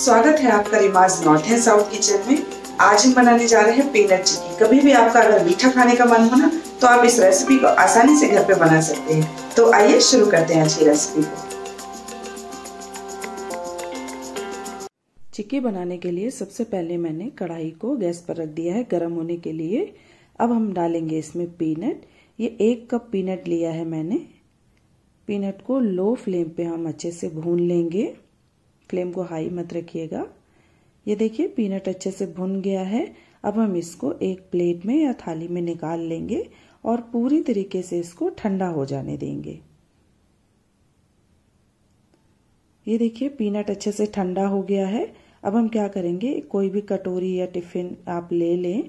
स्वागत है आपका रिमाज नॉर्थ एंड साउथ किचन में आज हम बनाने जा रहे हैं पीनट चिक्की कभी भी आपका अगर मीठा खाने का मन हो ना तो आप इस रेसिपी को आसानी से घर पे बना सकते हैं तो आइए शुरू करते हैं आज की रेसिपी को चिक्की बनाने के लिए सबसे पहले मैंने कढ़ाई को गैस पर रख दिया है गर्म होने के लिए अब हम डालेंगे इसमें पीनट ये एक कप पीनट लिया है मैंने पीनट को लो फ्लेम पे हम अच्छे से भून लेंगे फ्लेम को हाई मत रखिएगा ये देखिए पीनट अच्छे से भुन गया है अब हम इसको एक प्लेट में या थाली में निकाल लेंगे और पूरी तरीके से इसको ठंडा हो जाने देंगे ये देखिए पीनट अच्छे से ठंडा हो गया है अब हम क्या करेंगे कोई भी कटोरी या टिफिन आप ले लें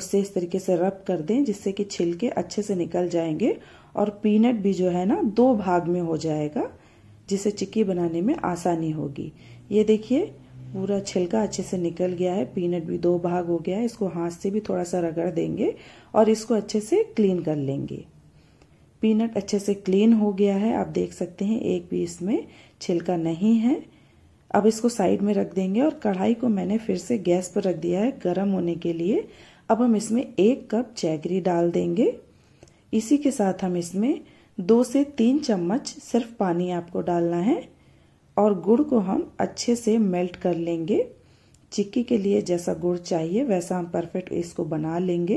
उससे इस तरीके से रब कर दें जिससे कि छिलके अच्छे से निकल जाएंगे और पीनट भी जो है ना दो भाग में हो जाएगा जिसे चिक्की बनाने में आसानी होगी ये देखिए पूरा छिलका अच्छे से निकल गया है पीनट भी दो भाग हो गया है इसको हाथ से भी थोड़ा सा रगड़ देंगे और इसको अच्छे से क्लीन कर लेंगे पीनट अच्छे से क्लीन हो गया है आप देख सकते हैं एक भी इसमें छिलका नहीं है अब इसको साइड में रख देंगे और कढ़ाई को मैंने फिर से गैस पर रख दिया है गर्म होने के लिए अब हम इसमें एक कप चैगरी डाल देंगे इसी के साथ हम इसमें दो से तीन चम्मच सिर्फ पानी आपको डालना है और गुड़ को हम अच्छे से मेल्ट कर लेंगे चिक्की के लिए जैसा गुड़ चाहिए वैसा हम परफेक्ट इसको बना लेंगे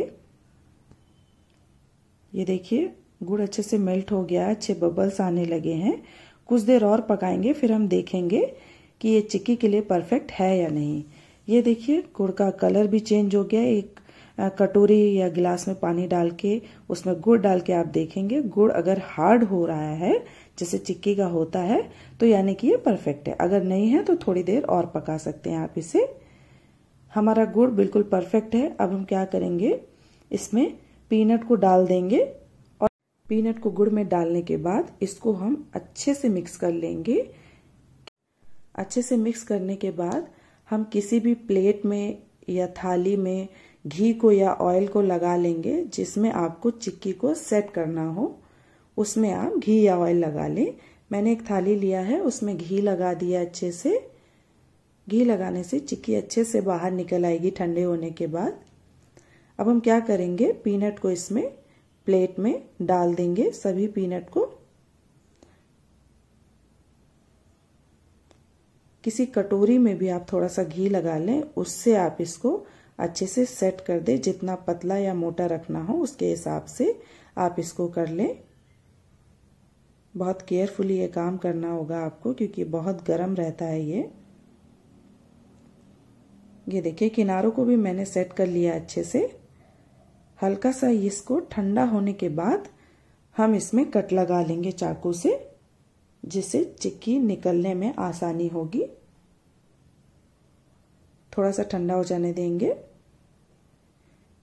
ये देखिए गुड़ अच्छे से मेल्ट हो गया है अच्छे बबल्स आने लगे हैं कुछ देर और पकाएंगे फिर हम देखेंगे कि ये चिक्की के लिए परफेक्ट है या नहीं ये देखिए गुड़ का कलर भी चेंज हो गया एक कटोरी या गिलास में पानी डाल के उसमें गुड़ डाल के आप देखेंगे गुड़ अगर हार्ड हो रहा है जैसे चिक्की का होता है तो यानी कि ये परफेक्ट है अगर नहीं है तो थोड़ी देर और पका सकते हैं आप इसे हमारा गुड़ बिल्कुल परफेक्ट है अब हम क्या करेंगे इसमें पीनट को डाल देंगे और पीनट को गुड़ में डालने के बाद इसको हम अच्छे से मिक्स कर लेंगे अच्छे से मिक्स करने के बाद हम किसी भी प्लेट में या थाली में घी को या ऑयल को लगा लेंगे जिसमें आपको चिक्की को सेट करना हो उसमें आप घी या ऑयल लगा लें मैंने एक थाली लिया है उसमें घी लगा दिया अच्छे से घी लगाने से चिक्की अच्छे से बाहर निकल आएगी ठंडे होने के बाद अब हम क्या करेंगे पीनट को इसमें प्लेट में डाल देंगे सभी पीनट को किसी कटोरी में भी आप थोड़ा सा घी लगा लें उससे आप इसको अच्छे से सेट कर दे जितना पतला या मोटा रखना हो उसके हिसाब से आप इसको कर लें बहुत केयरफुली ये काम करना होगा आपको क्योंकि बहुत गर्म रहता है ये ये देखिए किनारों को भी मैंने सेट कर लिया अच्छे से हल्का सा इसको ठंडा होने के बाद हम इसमें कट लगा लेंगे चाकू से जिससे चिक्की निकलने में आसानी होगी थोड़ा सा ठंडा हो जाने देंगे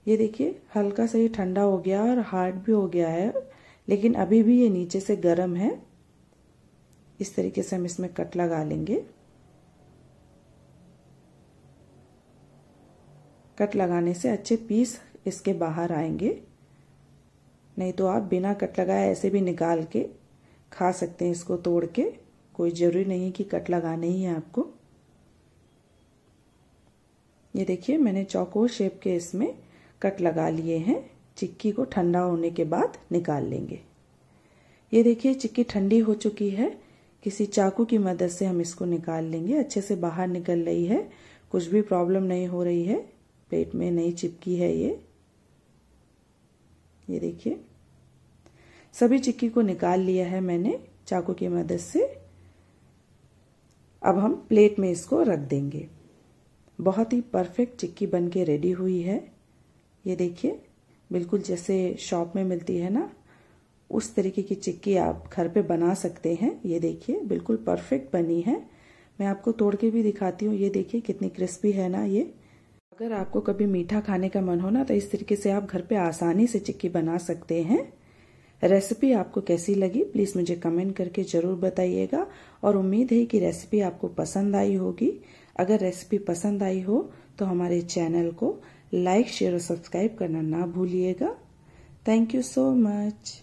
ये देखिए हल्का सा ये ठंडा हो गया और हार्ड भी हो गया है लेकिन अभी भी ये नीचे से गर्म है इस तरीके से हम इसमें कट लगा लेंगे कट लगाने से अच्छे पीस इसके बाहर आएंगे नहीं तो आप बिना कट लगाए ऐसे भी निकाल के खा सकते हैं इसको तोड़ के कोई ज़रूरी नहीं कि कट लगाने ही है आपको ये देखिए मैंने चौकोर शेप के इसमें कट लगा लिए हैं चिक्की को ठंडा होने के बाद निकाल लेंगे ये देखिए चिक्की ठंडी हो चुकी है किसी चाकू की मदद से हम इसको निकाल लेंगे अच्छे से बाहर निकल रही है कुछ भी प्रॉब्लम नहीं हो रही है प्लेट में नहीं चिपकी है ये ये देखिए सभी चिक्की को निकाल लिया है मैंने चाकू की मदद से अब हम प्लेट में इसको रख देंगे बहुत ही परफेक्ट चिक्की बन के रेडी हुई है ये देखिए बिल्कुल जैसे शॉप में मिलती है ना उस तरीके की चिक्की आप घर पे बना सकते हैं ये देखिए बिल्कुल परफेक्ट बनी है मैं आपको तोड़ के भी दिखाती हूँ ये देखिए कितनी क्रिस्पी है ना ये अगर आपको कभी मीठा खाने का मन हो ना तो इस तरीके से आप घर पे आसानी से चिक्की बना सकते हैं रेसिपी आपको कैसी लगी प्लीज़ मुझे कमेंट करके ज़रूर बताइएगा और उम्मीद है कि रेसिपी आपको पसंद आई होगी अगर रेसिपी पसंद आई हो तो हमारे चैनल को लाइक शेयर और सब्सक्राइब करना ना भूलिएगा थैंक यू सो मच